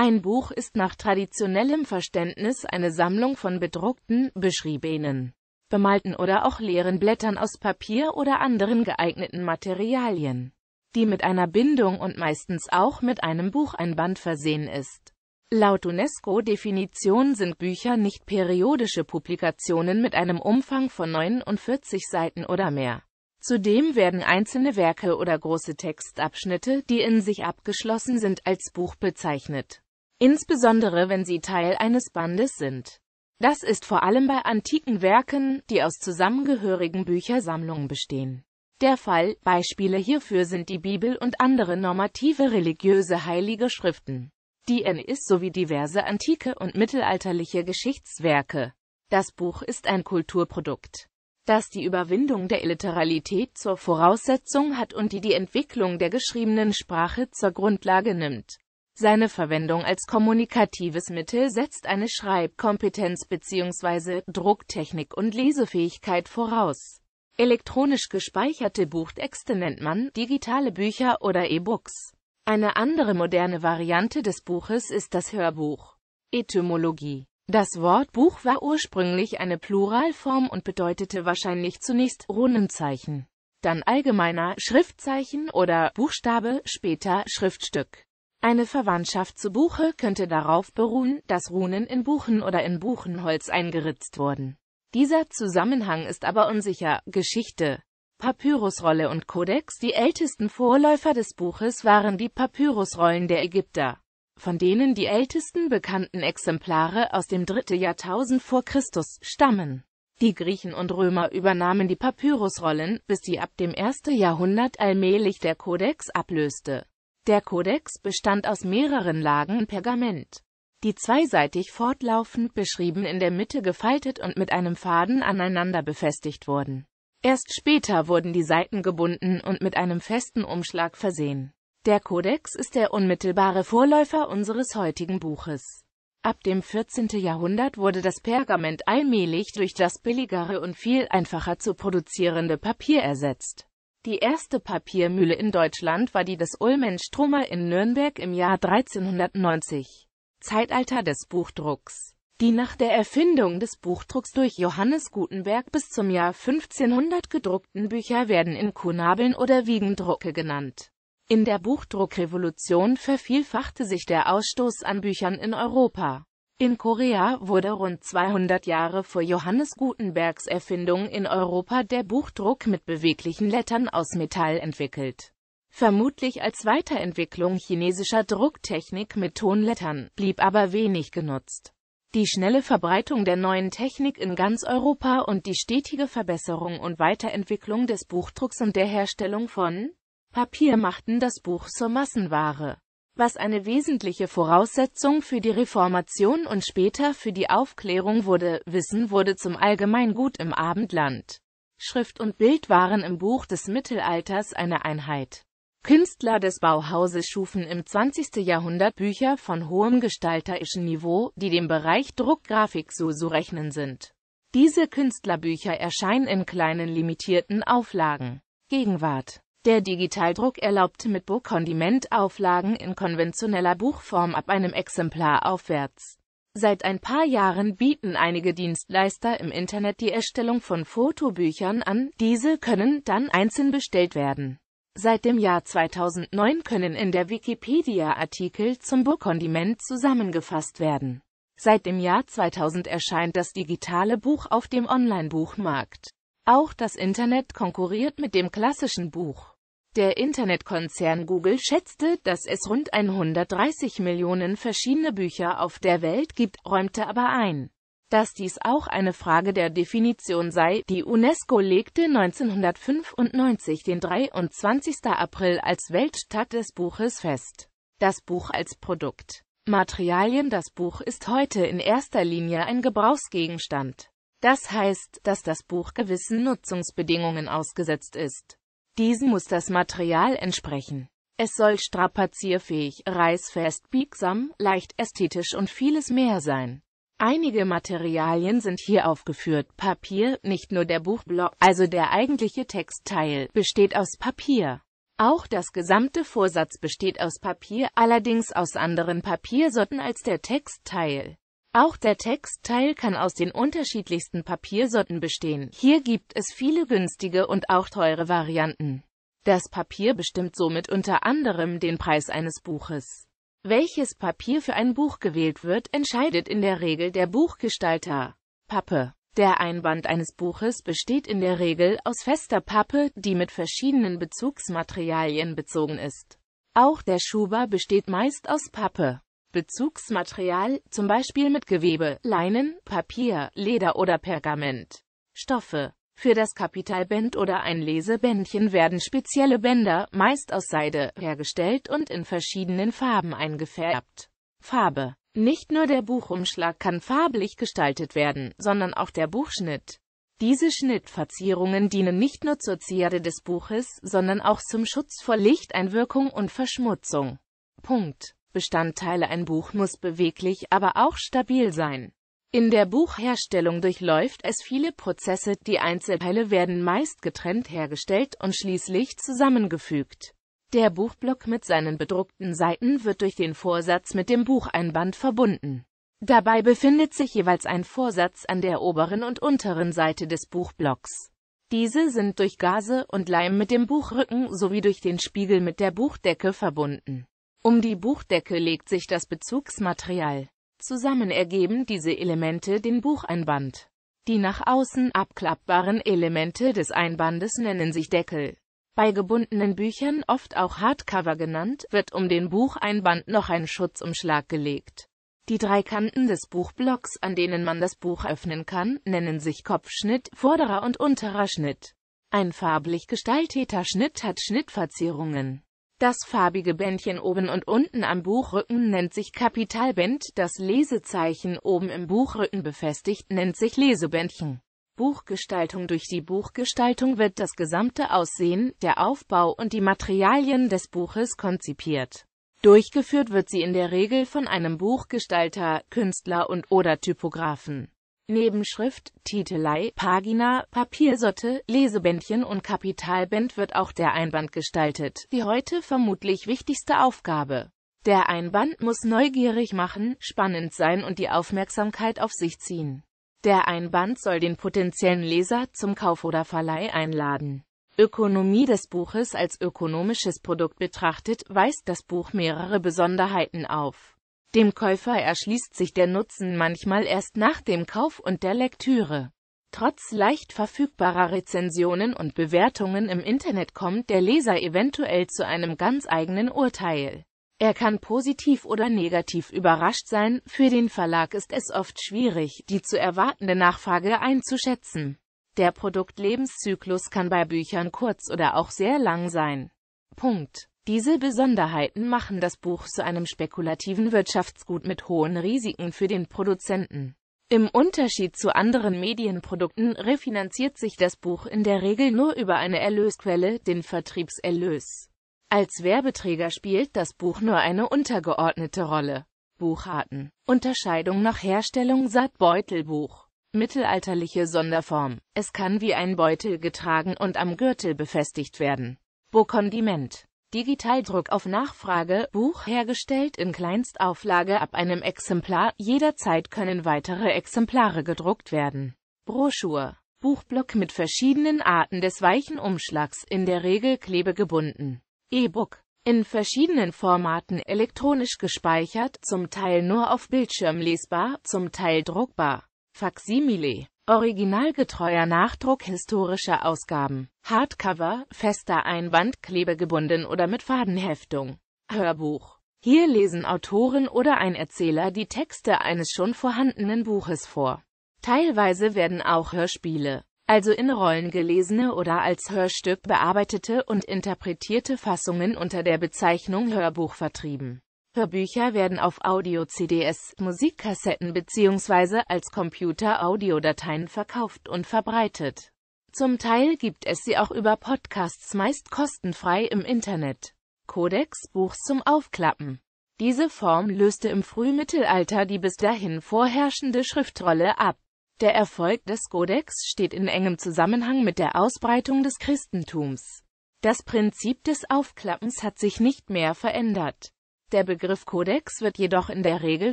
Ein Buch ist nach traditionellem Verständnis eine Sammlung von bedruckten, beschriebenen, bemalten oder auch leeren Blättern aus Papier oder anderen geeigneten Materialien, die mit einer Bindung und meistens auch mit einem Bucheinband versehen ist. Laut UNESCO-Definition sind Bücher nicht periodische Publikationen mit einem Umfang von 49 Seiten oder mehr. Zudem werden einzelne Werke oder große Textabschnitte, die in sich abgeschlossen sind, als Buch bezeichnet insbesondere wenn sie Teil eines Bandes sind. Das ist vor allem bei antiken Werken, die aus zusammengehörigen Büchersammlungen bestehen. Der Fall, Beispiele hierfür sind die Bibel und andere normative religiöse heilige Schriften, die NIS sowie diverse antike und mittelalterliche Geschichtswerke. Das Buch ist ein Kulturprodukt, das die Überwindung der Illiteralität zur Voraussetzung hat und die die Entwicklung der geschriebenen Sprache zur Grundlage nimmt. Seine Verwendung als kommunikatives Mittel setzt eine Schreibkompetenz bzw. Drucktechnik und Lesefähigkeit voraus. Elektronisch gespeicherte Buchtexte nennt man digitale Bücher oder E-Books. Eine andere moderne Variante des Buches ist das Hörbuch. Etymologie Das Wort Buch war ursprünglich eine Pluralform und bedeutete wahrscheinlich zunächst Runenzeichen, dann allgemeiner Schriftzeichen oder Buchstabe, später Schriftstück. Eine Verwandtschaft zu Buche könnte darauf beruhen, dass Runen in Buchen oder in Buchenholz eingeritzt wurden. Dieser Zusammenhang ist aber unsicher. Geschichte Papyrusrolle und Kodex Die ältesten Vorläufer des Buches waren die Papyrusrollen der Ägypter, von denen die ältesten bekannten Exemplare aus dem 3. Jahrtausend vor Christus stammen. Die Griechen und Römer übernahmen die Papyrusrollen, bis sie ab dem 1. Jahrhundert allmählich der Kodex ablöste. Der Kodex bestand aus mehreren Lagen Pergament, die zweiseitig fortlaufend beschrieben in der Mitte gefaltet und mit einem Faden aneinander befestigt wurden. Erst später wurden die Seiten gebunden und mit einem festen Umschlag versehen. Der Kodex ist der unmittelbare Vorläufer unseres heutigen Buches. Ab dem 14. Jahrhundert wurde das Pergament allmählich durch das billigere und viel einfacher zu produzierende Papier ersetzt. Die erste Papiermühle in Deutschland war die des Ulmen-Strummer in Nürnberg im Jahr 1390, Zeitalter des Buchdrucks die nach der Erfindung des Buchdrucks durch Johannes Gutenberg bis zum Jahr 1500 gedruckten Bücher werden in Kunabeln oder Wiegendrucke genannt. In der Buchdruckrevolution vervielfachte sich der Ausstoß an Büchern in Europa. In Korea wurde rund 200 Jahre vor Johannes Gutenbergs Erfindung in Europa der Buchdruck mit beweglichen Lettern aus Metall entwickelt. Vermutlich als Weiterentwicklung chinesischer Drucktechnik mit Tonlettern, blieb aber wenig genutzt. Die schnelle Verbreitung der neuen Technik in ganz Europa und die stetige Verbesserung und Weiterentwicklung des Buchdrucks und der Herstellung von Papier machten das Buch zur Massenware was eine wesentliche Voraussetzung für die Reformation und später für die Aufklärung wurde. Wissen wurde zum Allgemeingut im Abendland. Schrift und Bild waren im Buch des Mittelalters eine Einheit. Künstler des Bauhauses schufen im 20. Jahrhundert Bücher von hohem gestalterischen Niveau, die dem Bereich Druckgrafik so zu rechnen sind. Diese Künstlerbücher erscheinen in kleinen limitierten Auflagen. Gegenwart der Digitaldruck erlaubte mit Burkondiment Auflagen in konventioneller Buchform ab einem Exemplar aufwärts. Seit ein paar Jahren bieten einige Dienstleister im Internet die Erstellung von Fotobüchern an, diese können dann einzeln bestellt werden. Seit dem Jahr 2009 können in der Wikipedia Artikel zum Burkondiment zusammengefasst werden. Seit dem Jahr 2000 erscheint das digitale Buch auf dem Online-Buchmarkt. Auch das Internet konkurriert mit dem klassischen Buch. Der Internetkonzern Google schätzte, dass es rund 130 Millionen verschiedene Bücher auf der Welt gibt, räumte aber ein, dass dies auch eine Frage der Definition sei. Die UNESCO legte 1995 den 23. April als Weltstadt des Buches fest. Das Buch als Produkt. Materialien Das Buch ist heute in erster Linie ein Gebrauchsgegenstand. Das heißt, dass das Buch gewissen Nutzungsbedingungen ausgesetzt ist. Diesen muss das Material entsprechen. Es soll strapazierfähig, reißfest, biegsam, leicht ästhetisch und vieles mehr sein. Einige Materialien sind hier aufgeführt. Papier, nicht nur der Buchblock, also der eigentliche Textteil, besteht aus Papier. Auch das gesamte Vorsatz besteht aus Papier, allerdings aus anderen Papiersorten als der Textteil. Auch der Textteil kann aus den unterschiedlichsten Papiersorten bestehen. Hier gibt es viele günstige und auch teure Varianten. Das Papier bestimmt somit unter anderem den Preis eines Buches. Welches Papier für ein Buch gewählt wird, entscheidet in der Regel der Buchgestalter. Pappe. Der Einband eines Buches besteht in der Regel aus fester Pappe, die mit verschiedenen Bezugsmaterialien bezogen ist. Auch der Schuber besteht meist aus Pappe. Bezugsmaterial, zum Beispiel mit Gewebe, Leinen, Papier, Leder oder Pergament. Stoffe Für das Kapitalbänd oder ein Lesebändchen werden spezielle Bänder, meist aus Seide, hergestellt und in verschiedenen Farben eingefärbt. Farbe Nicht nur der Buchumschlag kann farblich gestaltet werden, sondern auch der Buchschnitt. Diese Schnittverzierungen dienen nicht nur zur Zierde des Buches, sondern auch zum Schutz vor Lichteinwirkung und Verschmutzung. Punkt. Bestandteile Ein Buch muss beweglich, aber auch stabil sein. In der Buchherstellung durchläuft es viele Prozesse, die Einzelteile werden meist getrennt hergestellt und schließlich zusammengefügt. Der Buchblock mit seinen bedruckten Seiten wird durch den Vorsatz mit dem Bucheinband verbunden. Dabei befindet sich jeweils ein Vorsatz an der oberen und unteren Seite des Buchblocks. Diese sind durch Gase und Leim mit dem Buchrücken sowie durch den Spiegel mit der Buchdecke verbunden. Um die Buchdecke legt sich das Bezugsmaterial. Zusammen ergeben diese Elemente den Bucheinband. Die nach außen abklappbaren Elemente des Einbandes nennen sich Deckel. Bei gebundenen Büchern, oft auch Hardcover genannt, wird um den Bucheinband noch ein Schutzumschlag gelegt. Die drei Kanten des Buchblocks, an denen man das Buch öffnen kann, nennen sich Kopfschnitt, vorderer und unterer Schnitt. Ein farblich gestalteter Schnitt hat Schnittverzierungen. Das farbige Bändchen oben und unten am Buchrücken nennt sich Kapitalband, das Lesezeichen oben im Buchrücken befestigt nennt sich Lesebändchen. Buchgestaltung Durch die Buchgestaltung wird das gesamte Aussehen, der Aufbau und die Materialien des Buches konzipiert. Durchgeführt wird sie in der Regel von einem Buchgestalter, Künstler und/oder Typografen. Nebenschrift, Titelei, Pagina, Papiersorte, Lesebändchen und Kapitalband wird auch der Einband gestaltet, die heute vermutlich wichtigste Aufgabe. Der Einband muss neugierig machen, spannend sein und die Aufmerksamkeit auf sich ziehen. Der Einband soll den potenziellen Leser zum Kauf oder Verleih einladen. Ökonomie des Buches als ökonomisches Produkt betrachtet, weist das Buch mehrere Besonderheiten auf. Dem Käufer erschließt sich der Nutzen manchmal erst nach dem Kauf und der Lektüre. Trotz leicht verfügbarer Rezensionen und Bewertungen im Internet kommt der Leser eventuell zu einem ganz eigenen Urteil. Er kann positiv oder negativ überrascht sein, für den Verlag ist es oft schwierig, die zu erwartende Nachfrage einzuschätzen. Der Produktlebenszyklus kann bei Büchern kurz oder auch sehr lang sein. Punkt. Diese Besonderheiten machen das Buch zu einem spekulativen Wirtschaftsgut mit hohen Risiken für den Produzenten. Im Unterschied zu anderen Medienprodukten refinanziert sich das Buch in der Regel nur über eine Erlösquelle, den Vertriebserlös. Als Werbeträger spielt das Buch nur eine untergeordnete Rolle. Bucharten. Unterscheidung nach Herstellung Saat Beutelbuch. Mittelalterliche Sonderform. Es kann wie ein Beutel getragen und am Gürtel befestigt werden. Bokondiment. Digitaldruck auf Nachfrage, Buch hergestellt in Kleinstauflage ab einem Exemplar, jederzeit können weitere Exemplare gedruckt werden. Broschur Buchblock mit verschiedenen Arten des weichen Umschlags, in der Regel klebegebunden. E-Book in verschiedenen Formaten elektronisch gespeichert, zum Teil nur auf Bildschirm lesbar, zum Teil druckbar. Faksimile Originalgetreuer Nachdruck historischer Ausgaben. Hardcover, fester Einband, klebegebunden oder mit Fadenheftung. Hörbuch. Hier lesen Autoren oder ein Erzähler die Texte eines schon vorhandenen Buches vor. Teilweise werden auch Hörspiele, also in Rollen gelesene oder als Hörstück bearbeitete und interpretierte Fassungen unter der Bezeichnung Hörbuch vertrieben. Hörbücher werden auf Audio-CDs, Musikkassetten bzw. als Computer-Audiodateien verkauft und verbreitet. Zum Teil gibt es sie auch über Podcasts meist kostenfrei im Internet. Codex Buchs zum Aufklappen diese Form löste im Frühmittelalter die bis dahin vorherrschende Schriftrolle ab. Der Erfolg des Codex steht in engem Zusammenhang mit der Ausbreitung des Christentums. Das Prinzip des Aufklappens hat sich nicht mehr verändert. Der Begriff Kodex wird jedoch in der Regel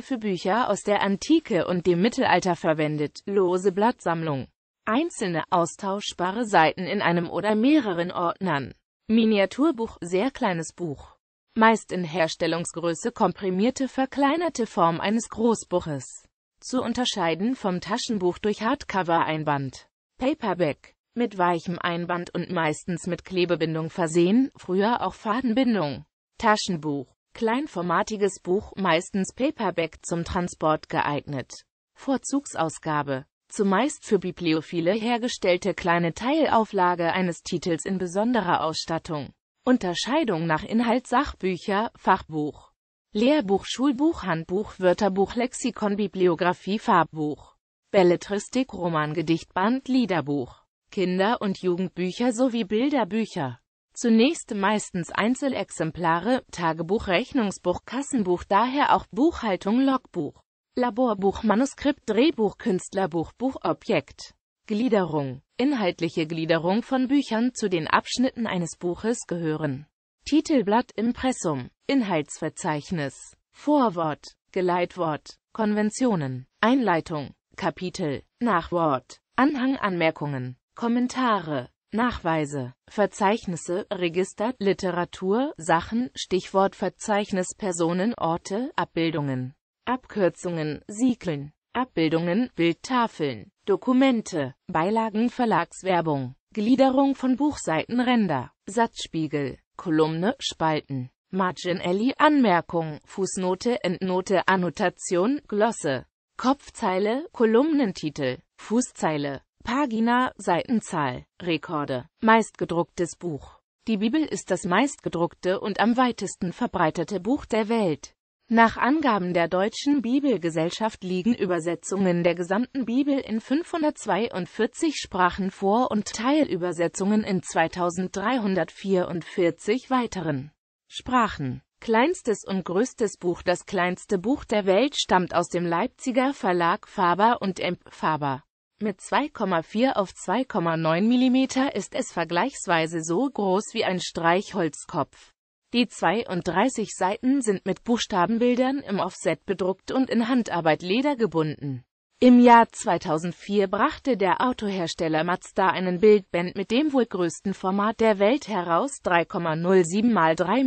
für Bücher aus der Antike und dem Mittelalter verwendet, lose Blattsammlung, einzelne austauschbare Seiten in einem oder mehreren Ordnern, Miniaturbuch, sehr kleines Buch, meist in Herstellungsgröße komprimierte verkleinerte Form eines Großbuches, zu unterscheiden vom Taschenbuch durch Hardcover-Einband, Paperback, mit weichem Einband und meistens mit Klebebindung versehen, früher auch Fadenbindung, Taschenbuch Kleinformatiges Buch, meistens Paperback zum Transport geeignet. Vorzugsausgabe zumeist für Bibliophile hergestellte kleine Teilauflage eines Titels in besonderer Ausstattung. Unterscheidung nach Inhalt Sachbücher, Fachbuch, Lehrbuch, Schulbuch, Handbuch, Wörterbuch, Lexikon, Bibliografie, Farbbuch, Belletristik, Roman, Gedichtband, Liederbuch, Kinder- und Jugendbücher sowie Bilderbücher. Zunächst meistens Einzelexemplare, Tagebuch, Rechnungsbuch, Kassenbuch, daher auch Buchhaltung, Logbuch, Laborbuch, Manuskript, Drehbuch, Künstlerbuch, Buchobjekt. Gliederung Inhaltliche Gliederung von Büchern zu den Abschnitten eines Buches gehören Titelblatt, Impressum, Inhaltsverzeichnis, Vorwort, Geleitwort, Konventionen, Einleitung, Kapitel, Nachwort, Anhang, Anmerkungen, Kommentare, Nachweise, Verzeichnisse, Register, Literatur, Sachen, Stichwort Verzeichnis Personen, Orte, Abbildungen, Abkürzungen, Siegeln, Abbildungen, Bildtafeln, Dokumente, Beilagen, Verlagswerbung, Gliederung von Buchseiten, Ränder, Satzspiegel, Kolumne, Spalten, Margin Alley, Anmerkung, Fußnote, Endnote, Annotation, Glosse, Kopfzeile, Kolumnentitel, Fußzeile, Pagina, Seitenzahl, Rekorde, meistgedrucktes Buch. Die Bibel ist das meistgedruckte und am weitesten verbreitete Buch der Welt. Nach Angaben der Deutschen Bibelgesellschaft liegen Übersetzungen der gesamten Bibel in 542 Sprachen vor und Teilübersetzungen in 2344 weiteren Sprachen. Kleinstes und größtes Buch Das kleinste Buch der Welt stammt aus dem Leipziger Verlag Faber und Emp Faber. Mit 2,4 auf 2,9 mm ist es vergleichsweise so groß wie ein Streichholzkopf. Die 32 Seiten sind mit Buchstabenbildern im Offset bedruckt und in Handarbeit Leder gebunden. Im Jahr 2004 brachte der Autohersteller Mazda einen Bildband mit dem wohl größten Format der Welt heraus 3,07 x 3,42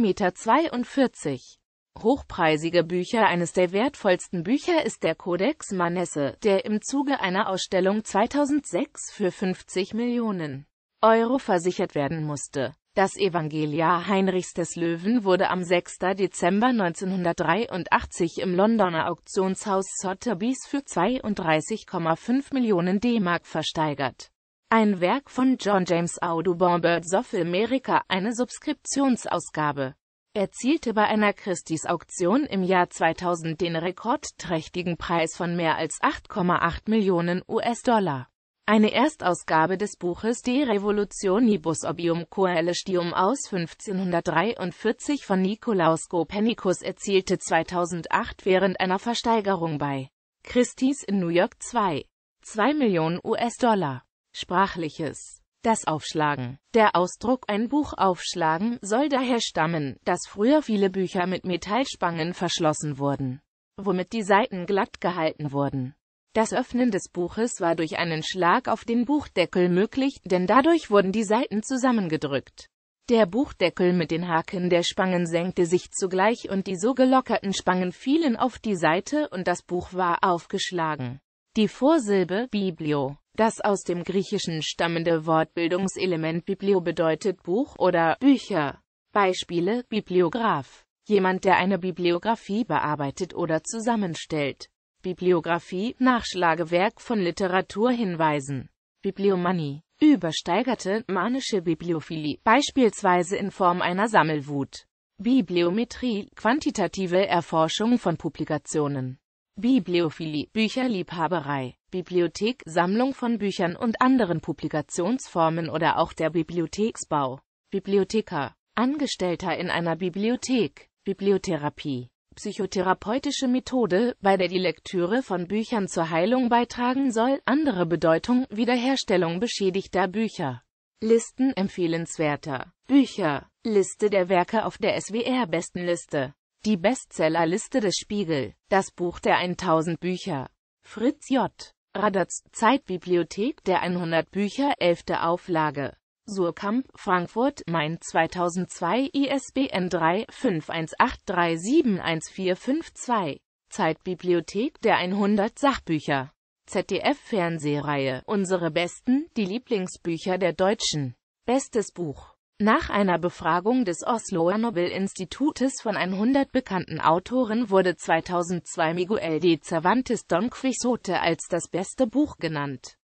Meter hochpreisige Bücher. Eines der wertvollsten Bücher ist der Codex Manesse, der im Zuge einer Ausstellung 2006 für 50 Millionen Euro versichert werden musste. Das Evangelia Heinrichs des Löwen wurde am 6. Dezember 1983 im Londoner Auktionshaus Sotheby's für 32,5 Millionen D-Mark versteigert. Ein Werk von John James Audubon Birds of America, eine Subskriptionsausgabe erzielte bei einer Christie's-Auktion im Jahr 2000 den rekordträchtigen Preis von mehr als 8,8 Millionen US-Dollar. Eine Erstausgabe des Buches De Revolutionibus Obium Coelestium aus 1543 von Nikolaus Copernicus erzielte 2008 während einer Versteigerung bei Christie's in New York 2. 2 Millionen US-Dollar. Sprachliches das Aufschlagen. Der Ausdruck ein Buch aufschlagen soll daher stammen, dass früher viele Bücher mit Metallspangen verschlossen wurden, womit die Seiten glatt gehalten wurden. Das Öffnen des Buches war durch einen Schlag auf den Buchdeckel möglich, denn dadurch wurden die Seiten zusammengedrückt. Der Buchdeckel mit den Haken der Spangen senkte sich zugleich und die so gelockerten Spangen fielen auf die Seite und das Buch war aufgeschlagen. Die Vorsilbe Biblio das aus dem Griechischen stammende Wortbildungselement Biblio bedeutet Buch oder Bücher. Beispiele Bibliograph. Jemand, der eine Bibliografie bearbeitet oder zusammenstellt. Bibliografie, Nachschlagewerk von Literaturhinweisen. Bibliomanie. Übersteigerte, manische Bibliophilie, beispielsweise in Form einer Sammelwut. Bibliometrie, quantitative Erforschung von Publikationen. Bibliophilie, Bücherliebhaberei, Bibliothek, Sammlung von Büchern und anderen Publikationsformen oder auch der Bibliotheksbau, Bibliotheker, Angestellter in einer Bibliothek, Bibliotherapie, psychotherapeutische Methode, bei der die Lektüre von Büchern zur Heilung beitragen soll, andere Bedeutung, Wiederherstellung beschädigter Bücher. Listen empfehlenswerter Bücher, Liste der Werke auf der SWR-Bestenliste. Die Bestsellerliste des Spiegel. Das Buch der 1000 Bücher. Fritz J. Radatz, Zeitbibliothek der 100 Bücher, 11. Auflage. Surkamp, Frankfurt, Main 2002, ISBN 3 518371452. Zeitbibliothek der 100 Sachbücher. ZDF-Fernsehreihe Unsere besten, die Lieblingsbücher der Deutschen. Bestes Buch. Nach einer Befragung des Osloer Nobel-Institutes von 100 bekannten Autoren wurde 2002 Miguel de Cervantes Don Quixote als das beste Buch genannt.